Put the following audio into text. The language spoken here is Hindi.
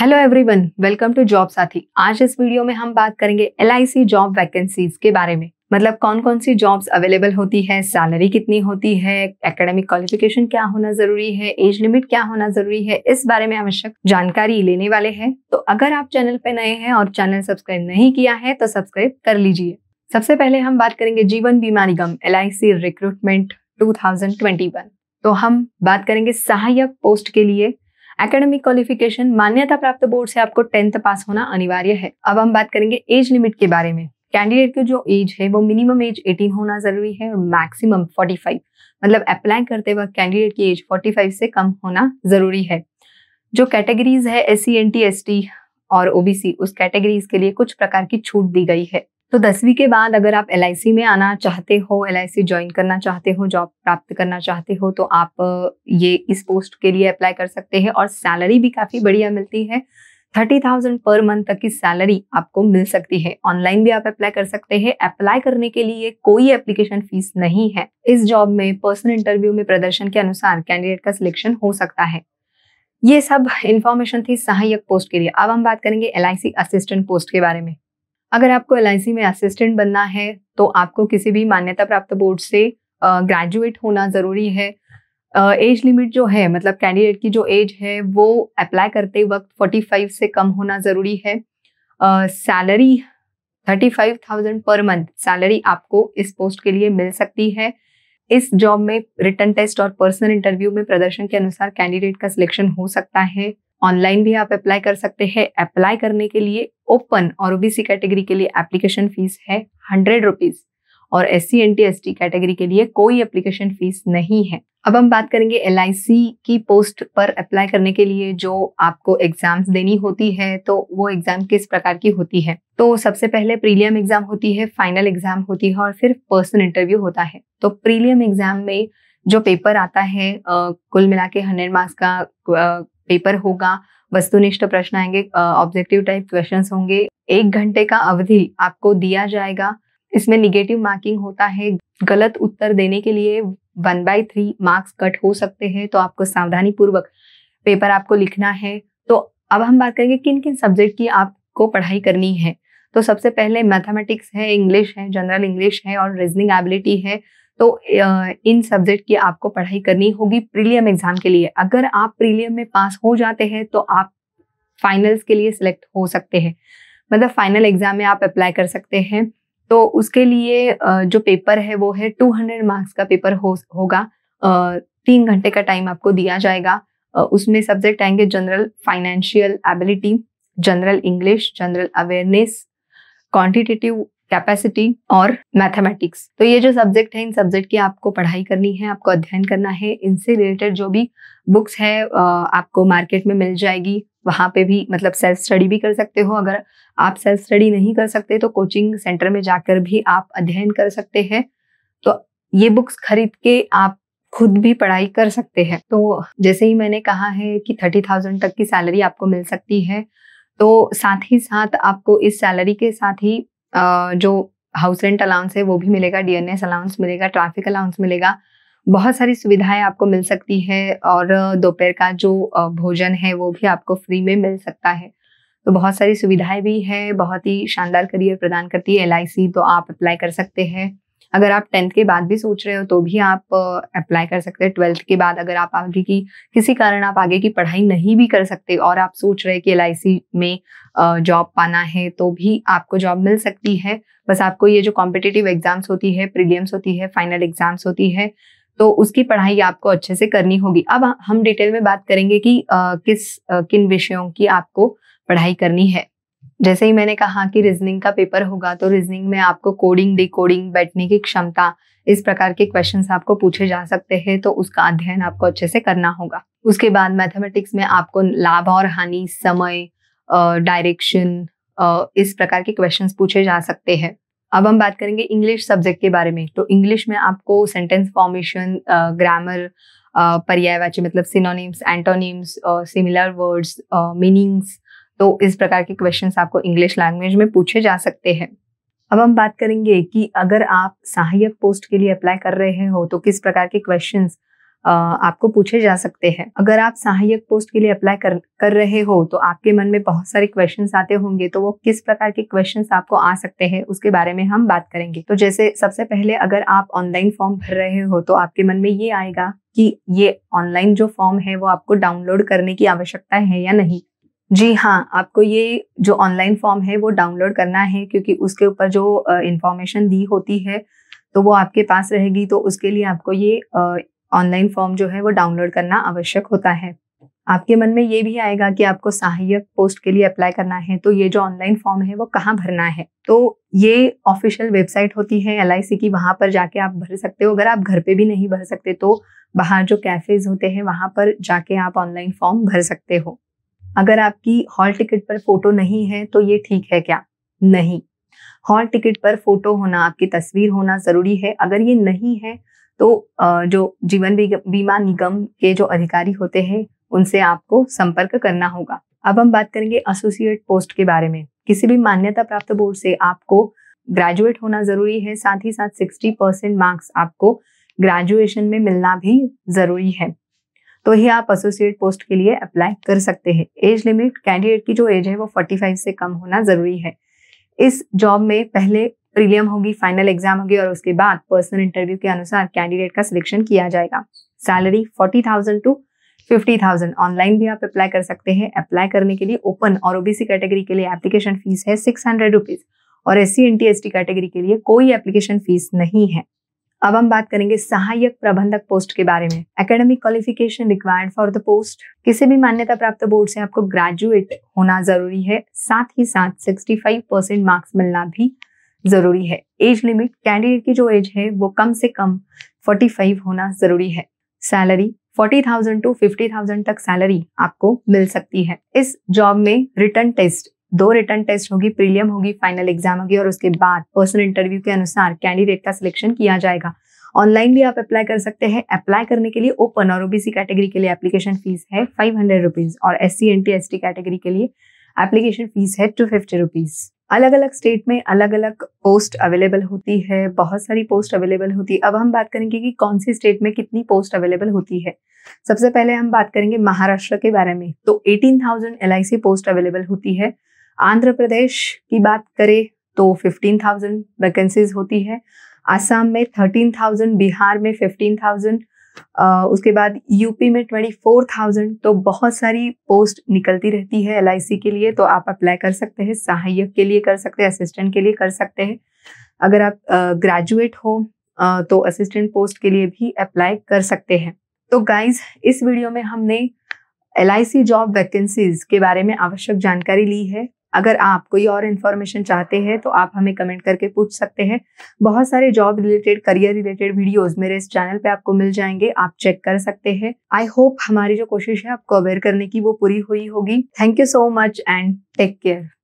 hello everyone welcome to job Sathi आज इस वीडियो में हम बात करेंगे एल जॉब वैकेंसीज के बारे में मतलब कौन कौन सी जॉब्स अवेलेबल होती है सैलरी कितनी होती है एकेडमिक क्वालिफिकेशन क्या होना जरूरी है एज लिमिट क्या होना जरूरी है इस बारे में आवश्यक जानकारी लेने वाले हैं तो अगर आप चैनल पे नए हैं और चैनल सब्सक्राइब नहीं किया है तो सब्सक्राइब कर लीजिए सबसे पहले हम बात करेंगे जीवन बीमा निगम एल रिक्रूटमेंट टू तो हम बात करेंगे सहायक पोस्ट के लिए एकेडमिक क्वालिफिकेशन मान्यता प्राप्त बोर्ड से आपको टेंथ पास होना अनिवार्य है अब हम बात करेंगे एज लिमिट के बारे में कैंडिडेट की जो एज है वो मिनिमम एज 18 होना जरूरी है और मैक्सिमम 45 मतलब अप्लाई करते वक्त कैंडिडेट की एज 45 से कम होना जरूरी है जो कैटेगरीज है S C N T S T और ओबीसी उस कैटेगरीज के लिए कुछ प्रकार की छूट दी गई है तो दसवीं के बाद अगर आप एल में आना चाहते हो एल ज्वाइन करना चाहते हो जॉब प्राप्त करना चाहते हो तो आप ये इस पोस्ट के लिए अप्लाई कर सकते हैं और सैलरी भी काफ़ी बढ़िया मिलती है थर्टी थाउजेंड पर मंथ तक की सैलरी आपको मिल सकती है ऑनलाइन भी आप अप्लाई कर सकते हैं अप्लाई करने के लिए कोई एप्लीकेशन फीस नहीं है इस जॉब में पर्सनल इंटरव्यू में प्रदर्शन के अनुसार कैंडिडेट का सिलेक्शन हो सकता है ये सब इन्फॉर्मेशन थी सहायक पोस्ट के लिए अब हम बात करेंगे एल असिस्टेंट पोस्ट के बारे में अगर आपको एल में असिस्टेंट बनना है तो आपको किसी भी मान्यता प्राप्त बोर्ड से ग्रेजुएट होना ज़रूरी है एज लिमिट जो है मतलब कैंडिडेट की जो एज है वो अप्लाई करते वक्त 45 से कम होना ज़रूरी है salary thirty five thousand per month salary आपको इस पोस्ट के लिए मिल सकती है इस जॉब में रिटर्न टेस्ट और पर्सनल इंटरव्यू में प्रदर्शन के अनुसार कैंडिडेट का सिलेक्शन हो सकता है ऑनलाइन भी आप अप्लाई कर सकते हैं अप्लाई करने के लिए ओपन और ओबीसी कैटेगरी के लिए एप्लीकेशन फीस है हंड्रेड रुपीज और S C N T S T category के लिए कोई एप्लीकेशन फीस नहीं है अब हम बात करेंगे एल की पोस्ट पर अप्लाई करने के लिए जो आपको एग्जाम्स देनी होती है तो वो एग्जाम किस प्रकार की होती है तो सबसे पहले प्रीलियम एग्जाम होती है फाइनल एग्जाम होती है और फिर पर्सनल इंटरव्यू होता है तो प्रीलियम एग्जाम में जो पेपर आता है कुल मिला के हंड्रेड मार्क्स का पेपर होगा वस्तुनिष्ठ प्रश्न आएंगे ऑब्जेक्टिव टाइप क्वेश्चन होंगे एक घंटे का अवधि आपको दिया जाएगा इसमें निगेटिव मार्किंग होता है गलत उत्तर देने के लिए one by three marks cut हो सकते हैं तो आपको सावधानी पूर्वक पेपर आपको लिखना है तो अब हम बात करेंगे किन किन सब्जेक्ट की आपको पढ़ाई करनी है तो सबसे पहले मैथमेटिक्स है इंग्लिश है जनरल इंग्लिश है और रीजनिंग एबिलिटी है तो इन सब्जेक्ट की आपको पढ़ाई करनी होगी प्रीलियम एग्जाम के लिए अगर आप प्रीलियम में पास हो जाते हैं तो आप फाइनल्स के लिए सिलेक्ट हो सकते हैं मतलब फाइनल एग्जाम में आप अप्लाई कर सकते हैं तो उसके लिए जो पेपर है वो है 200 मार्क्स का पेपर हो होगा तीन घंटे का टाइम आपको दिया जाएगा उसमें सब्जेक्ट आएंगे general financial ability general English general awareness quantitative capacity और मैथमेटिक्स तो ये जो सब्जेक्ट है इन सब्जेक्ट की आपको पढ़ाई करनी है आपको अध्ययन करना है इनसे रिलेटेड जो भी बुक्स है आपको मार्केट में मिल जाएगी वहाँ पे भी मतलब सेल्फ स्टडी भी कर सकते हो अगर आप सेल्फ स्टडी नहीं कर सकते तो कोचिंग सेंटर में जाकर भी आप अध्ययन कर सकते हैं तो ये बुक्स खरीद के आप खुद भी पढ़ाई कर सकते हैं तो जैसे ही मैंने कहा है कि थर्टी थाउजेंड तक की सैलरी आपको मिल सकती है तो साथ ही साथ आपको इस सैलरी के साथ ही जो हाउस रेंट अलाउंस है वो भी मिलेगा डीएनएस अलाउंस मिलेगा ट्रैफिक अलाउंस मिलेगा बहुत सारी सुविधाएं आपको मिल सकती है और दोपहर का जो भोजन है वो भी आपको फ्री में मिल सकता है तो बहुत सारी सुविधाएं भी है बहुत ही शानदार करियर प्रदान करती है एल तो आप अप्लाई कर सकते हैं अगर आप टेंथ के बाद भी सोच रहे हो तो भी आप अप्लाई कर सकते हैं ट्वेल्थ के बाद अगर आप आगे की किसी कारण आप आगे की पढ़ाई नहीं भी कर सकते और आप सोच रहे कि एल में जॉब पाना है तो भी आपको जॉब मिल सकती है बस आपको ये जो कॉम्पिटेटिव एग्जाम्स होती है प्रीलियम्स होती है फाइनल एग्जाम्स होती है तो उसकी पढ़ाई आपको अच्छे से करनी होगी अब हम डिटेल में बात करेंगे कि आ, किस आ, किन विषयों की आपको पढ़ाई करनी है जैसे ही मैंने कहा कि रीजनिंग का पेपर होगा तो रीजनिंग में आपको कोडिंग डिकोडिंग बैठने की क्षमता इस प्रकार के क्वेश्चन आपको पूछे जा सकते हैं तो उसका अध्ययन आपको अच्छे से करना होगा उसके बाद मैथमेटिक्स में आपको लाभ और हानि समय डायरेक्शन इस प्रकार के क्वेश्चंस पूछे जा सकते हैं अब हम बात करेंगे इंग्लिश सब्जेक्ट के बारे में तो इंग्लिश में आपको सेंटेंस फॉर्मेशन ग्रामर पर्यायवाची मतलब synonyms antonyms similar words meanings तो इस प्रकार के क्वेश्चंस आपको इंग्लिश लैंग्वेज में पूछे जा सकते हैं अब हम बात करेंगे कि अगर आप सहायक पोस्ट के लिए अप्लाई कर रहे हो तो किस प्रकार के क्वेश्चन आपको पूछे जा सकते हैं अगर आप सहायक पोस्ट के लिए अप्लाई कर कर रहे हो तो आपके मन में बहुत सारे क्वेश्चन आते होंगे तो वो किस प्रकार के क्वेश्चन आपको आ सकते हैं उसके बारे में हम बात करेंगे तो जैसे सबसे पहले अगर आप ऑनलाइन फॉर्म भर रहे हो तो आपके मन में ये आएगा कि ये ऑनलाइन जो फॉर्म है वो आपको डाउनलोड करने की आवश्यकता है या नहीं जी हाँ आपको ये जो ऑनलाइन फॉर्म है वो डाउनलोड करना है क्योंकि उसके ऊपर जो इन्फॉर्मेशन दी होती है तो वो आपके पास रहेगी तो उसके लिए आपको ये ऑनलाइन फॉर्म जो है वो डाउनलोड करना आवश्यक होता है आपके मन में ये भी आएगा कि आपको सहायक पोस्ट के लिए अप्लाई करना है तो ये जो ऑनलाइन फॉर्म है वो कहाँ भरना है तो ये ऑफिशियल वेबसाइट होती है एल की वहाँ पर जाके आप भर सकते हो अगर आप घर पे भी नहीं भर सकते तो बाहर जो कैफेज होते हैं वहाँ पर जाके आप ऑनलाइन फॉर्म भर सकते हो अगर आपकी हॉल टिकट पर फोटो नहीं है तो ये ठीक है क्या नहीं हॉल टिकट पर फोटो होना आपकी तस्वीर होना जरूरी है अगर ये नहीं है तो जो जीवन बीमा निगम के जो अधिकारी होते हैं उनसे आपको संपर्क करना होगा अब हम बात करेंगे एसोसिएट पोस्ट के बारे में किसी भी मान्यता प्राप्त बोर्ड से आपको ग्रेजुएट होना जरूरी है साथ ही साथ सिक्सटी परसेंट मार्क्स आपको ग्रेजुएशन में मिलना भी जरूरी है तो ही आप एसोसिएट पोस्ट के लिए अप्लाई कर सकते हैं एज लिमिट कैंडिडेट की जो एज है वो 45 से कम होना ज़रूरी है इस जॉब में पहले प्रीलियम होगी फाइनल एग्जाम होगी और उसके बाद पर्सनल इंटरव्यू के अनुसार कैंडिडेट का सिलेक्शन किया जाएगा salary forty thousand to fifty thousand online भी आप अप्लाई कर सकते हैं अप्लाई करने के लिए ओपन और ओबीसी कैटेगरी के लिए एप्लीकेशन फीस है सिक्स हंड्रेड रुपीज़ और S C N T S T category के लिए कोई एप्लीकेशन फीस नहीं है अब हम बात करेंगे सहायक प्रबंधक पोस्ट के बारे में academic qualification required for the post किसी भी मान्यता प्राप्त बोर्ड से आपको ग्रेजुएट होना जरूरी है साथ ही साथ 65 परसेंट मार्क्स मिलना भी जरूरी है एज लिमिट कैंडिडेट की जो एज है वो कम से कम 45 होना जरूरी है सैलरी 40,000 टू 50,000 तक सैलरी आपको मिल सकती है इस जॉब में रिटर्न टेस्ट दो रिटर्न टेस्ट होगी प्रीलियम होगी फाइनल एग्जाम होगी और उसके बाद पर्सनल इंटरव्यू के अनुसार कैंडिडेट का सिलेक्शन किया जाएगा ऑनलाइन भी आप अप्लाई कर सकते हैं अप्लाई करने के लिए ओपन और ओबीसी कैटेगरी के लिए एप्लीकेशन फीस है फाइव हंड्रेड रुपीज और S C N T S T category के लिए एप्लीकेशन फीस है टू फिफ्टी रुपीज अलग अलग स्टेट में अलग अलग पोस्ट अवेलेबल होती है बहुत सारी पोस्ट अवेलेबल होती है अब हम बात करेंगे कि कौन सी स्टेट में कितनी पोस्ट अवेलेबल होती है सबसे पहले हम बात करेंगे महाराष्ट्र के बारे में तो एटीन थाउजेंड एल पोस्ट अवेलेबल होती है आंध्र प्रदेश की बात करें तो 15,000 वैकेंसीज होती है आसाम में 13,000 बिहार में 15,000 Uh, उसके बाद यूपी में ट्वेंटी फोर थाउजेंड तो बहुत सारी पोस्ट निकलती रहती है एल के लिए तो आप अप्लाई कर सकते हैं सहायक के लिए कर सकते हैं असिस्टेंट के लिए कर सकते हैं अगर आप ग्रेजुएट uh, हो uh, तो असिस्टेंट पोस्ट के लिए भी अप्लाई कर सकते हैं तो गाइज इस वीडियो में हमने एल जॉब वैकेंसीज के बारे में आवश्यक जानकारी ली है अगर आप कोई और इन्फॉर्मेशन चाहते हैं तो आप हमें कमेंट करके पूछ सकते हैं बहुत सारे job related career related videos मेरे इस चैनल पे आपको मिल जाएंगे आप चेक कर सकते हैं आई होप हमारी जो कोशिश है आपको अवेयर करने की वो पूरी हुई होगी thank you so much and take care